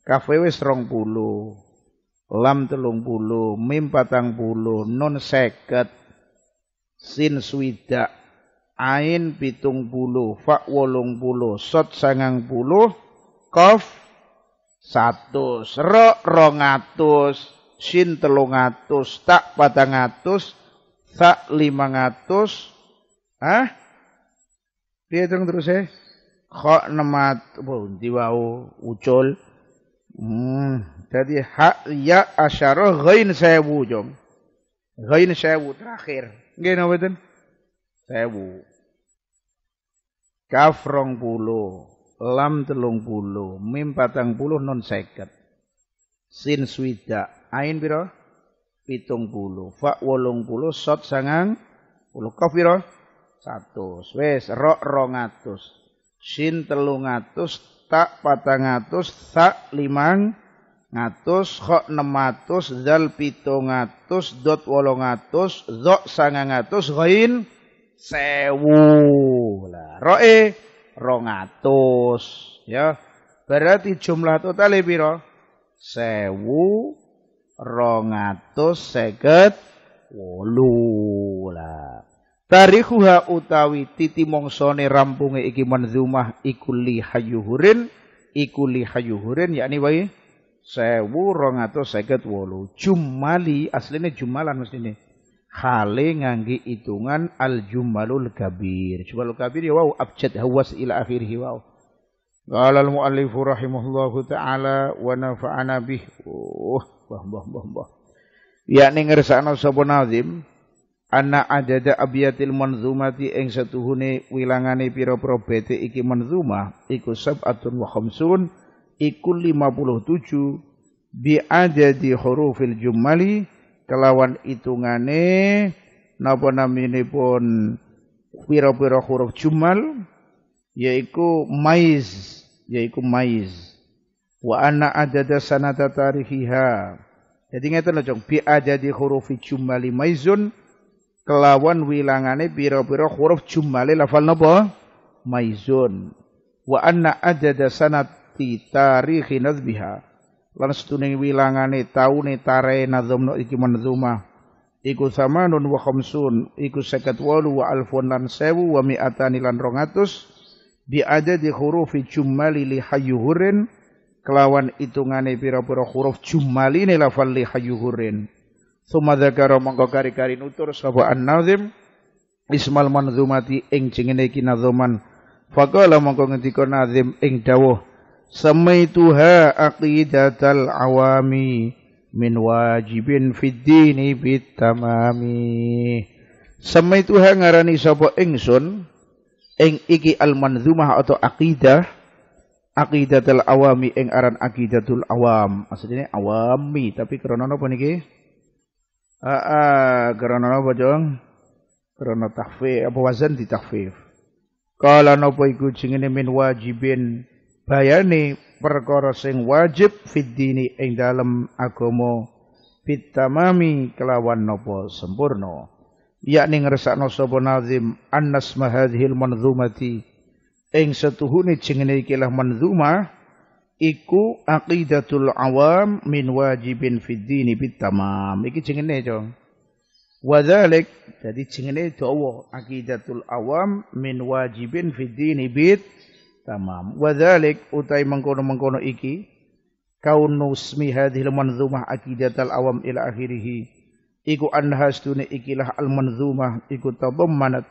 Kafe serong 20. Lam telung puluh, mim patang puluh, non seket, sin swida, ain pitung puluh, fak wolung puluh, sot sangang puluh, kof satu, ro rongatus, sin telung atus, tak patang atus, lima 500 ah dia terus eh kok nemat pundi diwau ucol Hmm, jadi hak ya asharoh gain saya bu jom. saya bu terakhir. gini apa itu saya bu kafrong pulo, lam telung pulo, mim patang puluh non seket. Sin swida. Ain biro? pitung puluh. Fa wolung puluh sot sangang puluh kafiro satu, Wes rok rongatus. Sin telungatus, tak patangatus, tak limang ngatus kok enam dal pitungatus, dot wolongatus, dot sangangatus, koin sewu lah roe rongatus ya berarti jumlah total piro sewu rongatus seket wolu lah. Tarihuha utawi titi mongsone rampunge iki manzumah iku hayuhurin iku hayuhurin yakni wae sewu rongatus seket wolu jumali aslinya jumalan ini. Hale nganggi hitungan al jumalul kabir jumalul kabir ya wau abjad hawas ila akhirih wow qala al muallifu rahimahullahu taala wa nafa'ana bih oh mbah mbah mbah mbah. Yakni ngersakna sapa nazim anna ajada abiyatil manzumati ing setuhune wilangane pira-pira bete iki manzuma iku sab'atun wa khamsun iku 57 bi ajadi hurufil jumali kelawan itungane napa namine pun pira-pira huruf jumal yaiku maiz yaiku maiz wa anna adada sanata tarihiha jadi ngeten lho Jong bi adadi hurufi jumali maizun kelawan wilangane pira-pira huruf jumali lafal napa maizun wa anna adada sanati tarihi nazbiha lan setune wilangane taune tare no iki manzuma iku samanun wa khamsun iku seket wa alfun lan sewu wa mi'atani lan rongatus bi adadi hurufi jumali li hayyuhurin kelawan itungane pira-pira huruf jumaline lafal li hayyuhurin summa dzakara mongko kari-kari nutur sapa an-nazim ismal manzumati ing jengene iki nazoman faqala mongko ngendika nazim ing dawuh samaituha aqidatal awami min wajibin fid dini samai samaituha ngarani sapa ingsun ing iki al manzumah atau aqidah aqidatul awami ing aran aqidatul awam maksudnya awami tapi krana apa niki ah, ah krana apa jong krana tahfif apa wazan di tahfif kala napa iku jenenge min wajibin bayane perkara sing wajib fiddini dini ing dalem agama fit tamami kelawan napa sempurna yakni ngersakno sapa nazim annas mahadhil manzumati ing setuhune jenenge ikilah manzuma, iku aqidatul awam min wajibin fid dini bit tamam iki jenenge cong wadzalik jadi jenenge dawa aqidatul awam min wajibin fid dini bit tamam wadzalik utai mengkono-mengkono iki kaunu ismi hadhil manzumah aqidatul awam ila akhirih iku anhastune ikilah al manzumah iku tadammanat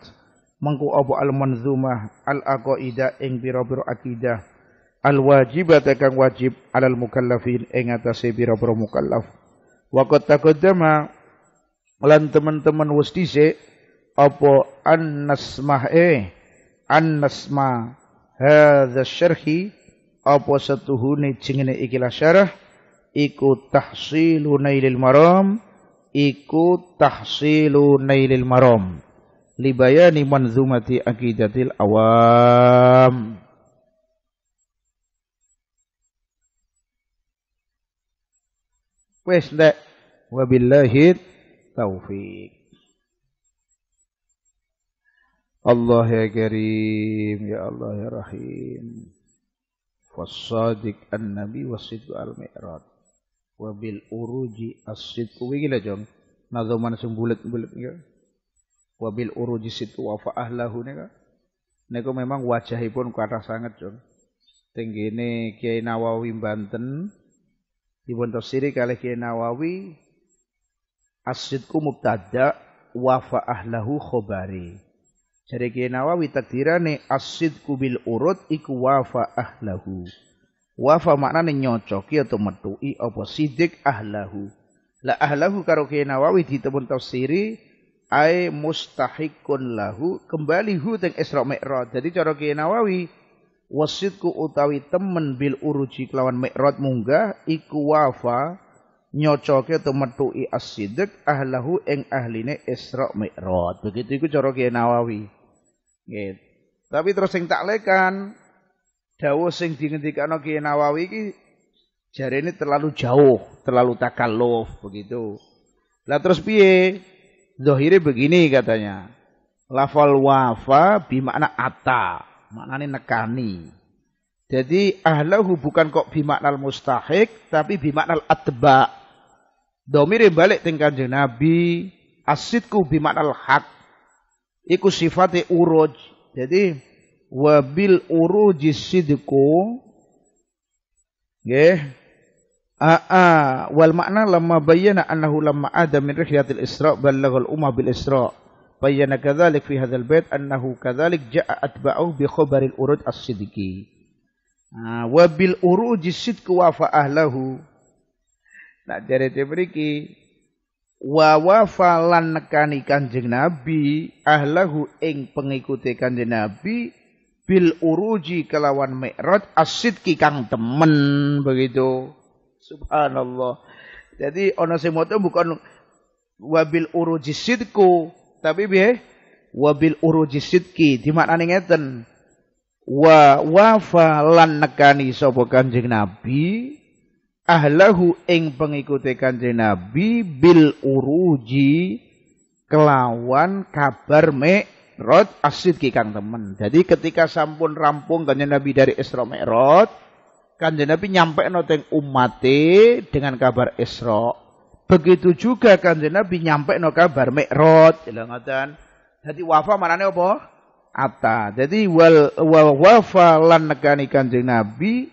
mengku apa al manzumah al aqaidah ing biro-biro akidah al wajibat kang wajib alal mukallafin ing atase biro-biro mukallaf wa qad taqaddama lan teman-teman wis dhisik apa an nasmah e an nasma hadza syarhi apa setuhune jengene ikilah syarah iku tahsilu nailil maram iku tahsilu nailil maram libayani manzumati akidatil awam wes ndak wabillahi taufik Allah ya karim ya Allah ya rahim wasadiq an-nabi wasidq al mirad wabil uruji as-sidq wigila jom. nazoman sing bulat-bulat ya wabil uruji situ wa ahlahu niku memang wajahipun sangat sanget Tinggi ini Kiai Nawawi Banten di tafsiri kali Kiai Nawawi asidku mubtada wa ahlahu khobari Jadi Kiai Nawawi takdirane asidku bil urut iku wa fa ahlahu Wafa maknane nyocoki atau metui apa sidik ahlahu. La ahlahu karo Kiai Nawawi di tafsiri ai mustahikun lahu kembali hu teng Isra Mi'raj. Jadi cara Kiai Nawawi wasidku utawi temen bil uruji kelawan Mi'raj munggah iku wafa nyocoke metuki as-sidq ahlahu ing ahline Isra Mi'raj. Begitu iku cara Kiai Nawawi. Nggih. Tapi terus sing taklekan dawuh sing dingendikano Kiai Nawawi iki jarene terlalu jauh, terlalu takalluf begitu. Lah terus piye? Zohiri begini katanya. Lafal wafa bimakna ata Maknanya nekani. Jadi ahlahu bukan kok bimakna mustahik. Tapi bimakna atba. Domiri balik tingkan Nabi. Asidku bimakna hak. Iku sifatnya uruj. Jadi wabil uruj sidku. Nggih. Aa wal makna lama bayyana annahu lama ada min rihyatil Isra ballagha umma bil Isra. Bayyana kadzalik fi hadzal bait annahu kadzalik ja'a atba'u bi khabaril urud as-sidqi. Wa bil uruji sidq wa fa ahlahu. Nah jare mriki wa wafa lan nekani Kanjeng Nabi ahlahu ing pengikuti Kanjeng Nabi bil uruji kelawan mi'raj as-sidqi kang temen begitu. Subhanallah. Jadi ono sing moto bukan wabil uruji sidku, tapi piye? Eh, wabil uruji sidki dimaknani ngeten. Wa wafa lan nekani sapa Kanjeng Nabi ahlahu ing pengikuti Kanjeng Nabi bil uruji kelawan kabar rot asidki kang temen. Jadi ketika sampun rampung Kanjeng Nabi dari Isra Mi'raj Kanjeng Nabi nyampe noteng umate dengan kabar Isra. Begitu juga Kanjeng Nabi nyampe no kabar Mi'raj, ngoten. Dadi wafa marane apa? Ata. Jadi wal, wal wafa lan nekani Kanjeng Nabi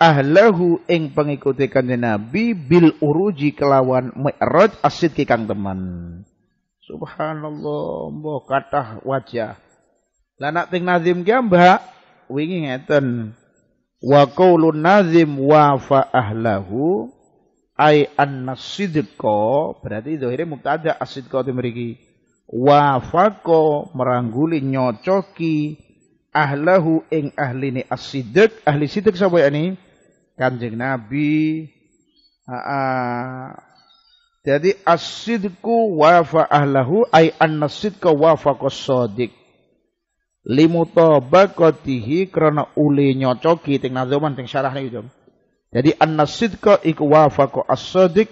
ahlahu ing pengikuti Kanjeng Nabi bil uruji kelawan Mi'raj ki kang teman. Subhanallah, bo kathah wajah. Lah nak ting nazim ki mbak wingi ngeten. Wa qaulun nazim wa fa ahlahu ay anna sidqa berarti zahire mubtada as wa wa ko merangguli nyocoki ahlahu ing ahline asidq ahli sidq sapa ya ini Kanjeng Nabi Aa, jadi asidku wa fa ahlahu ay anna sidqa wafaqa sadiq limutabaqatihi karena uli nyocoki teng nazoman teng syarah niku gitu. jam. Jadi an-nasidqa iku wafaqa as-sadiq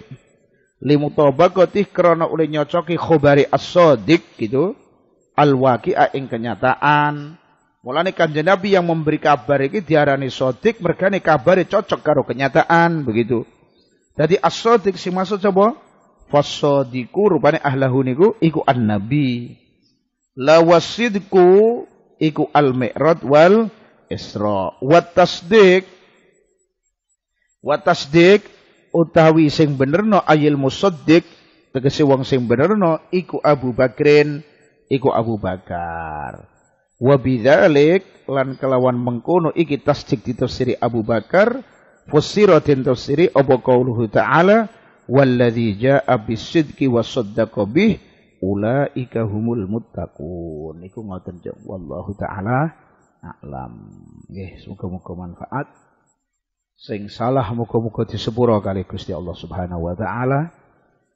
karena uli nyocoki khobari as gitu alwaki waqia ing kenyataan. Mulane Kanjeng Nabi yang memberi kabar iki diarani sodik, mergane kabare cocok karo kenyataan begitu. Jadi as-sadiq sing coba fasadiku rupane ahlahu niku iku an-nabi. La iku al mi'rad wal isra. Wa tasdik wa tasdik utawi sing benerno ayil musaddiq tegese wong sing benerno iku Abu Bakrin iku Abu Bakar. Wa bidzalik lan kelawan mengkono iki tasdik ditafsiri Abu Bakar fusira den tafsiri apa kauluhu ta'ala walladzi jaa'a bisidqi wa saddaqa bih ulaika humul muttaqun niku ngoten jeng wallahu taala a'lam nggih semoga moga manfaat sing salah muga-muga disepuro kali Gusti Allah Subhanahu wa taala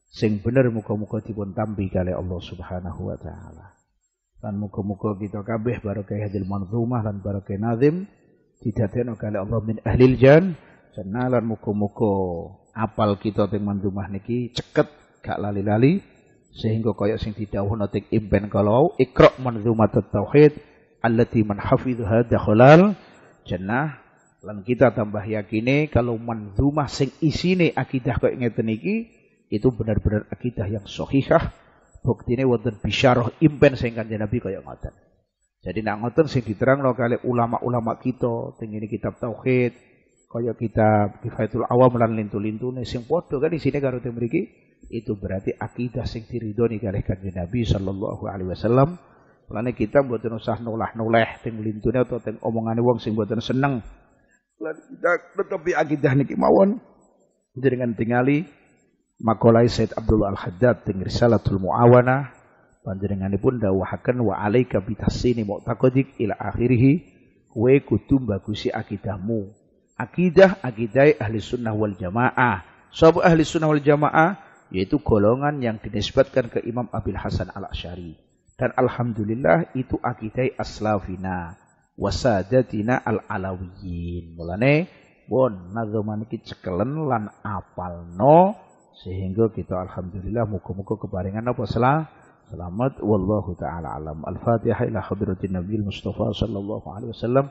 sing bener muga-muga dipun tampi kali Allah Subhanahu wa taala lan muga-muga kita kabeh barokah hadil manzumah lan barokah nazim didadekno kali Allah min ahlil jan jannah lan muga-muga apal kita teng manzumah niki ceket gak lali-lali sehingga kaya sing didawuh notik impen kalau ikrok manzumat tauhid allati man hafizha dakhalal jannah lan kita tambah yakini kalau manzumah sing isine akidah kau ngeten niki itu benar-benar akidah yang sahihah buktine wonten bisyarah impen sing kanjeng Nabi yang ngoten jadi nak ngoten sing lo kali ulama-ulama kita teng kitab tauhid kaya kitab kifayatul awam lan lintu-lintune sing padha kan isine karo teng mriki itu berarti akidah sing diridoni kalih Kanjeng Nabi sallallahu alaihi wasallam. Lane kita mboten usah nolah-noleh teng lintune atau teng omongane wong sing mboten seneng. Lan kita tetepi akidah niki mawon jenengan tingali makolai Said Abdul Al Haddad teng Risalatul Muawana panjenenganipun dawuhaken wa alaika bitasini mu'taqadik ila akhirih kowe kudu bagusi akidahmu. Akidah akidai ahli sunnah wal jamaah. Sebab ahli sunnah wal jamaah yaitu golongan yang dinisbatkan ke Imam Abil Hasan al Ashari Dan alhamdulillah itu akidai aslafina wasadatina al-alawiyin. Mulane bon nazoman iki cekelen lan apal no sehingga kita alhamdulillah muka-muka kebarengan apa salah selamat wallahu taala alam. Al-Fatihah ila hadratin Nabiyil Mustafa sallallahu alaihi wasallam.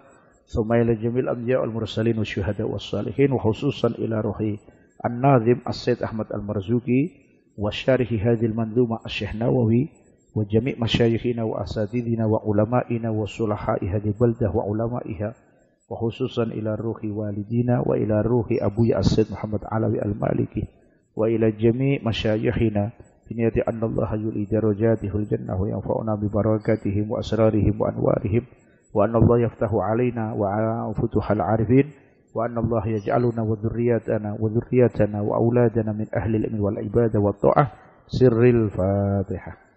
ثم إلى جميع الأنبياء والمرسلين والشهداء والصالحين وخصوصا ila روحي الناظم السيد أحمد المرزوقي وشارح هذه المنظومة الشيخ نووي وجميع مشايخنا وأساتذنا وعلمائنا وصلحاء هذه البلدة وعلمائها وخصوصا إلى روح والدينا وإلى روح أبوي السيد محمد علوي المالكي وإلى جميع مشايخنا بنية أن الله يلي درجاته الجنة وينفعنا ببركاتهم وأسرارهم وأنوارهم وأن الله يفتح علينا وعلى فتوح العارفين وأن الله يجعلنا وذرياتنا وذرياتنا وأولادنا من أهل الإيمان والعبادة والطاعة سر الفاتحة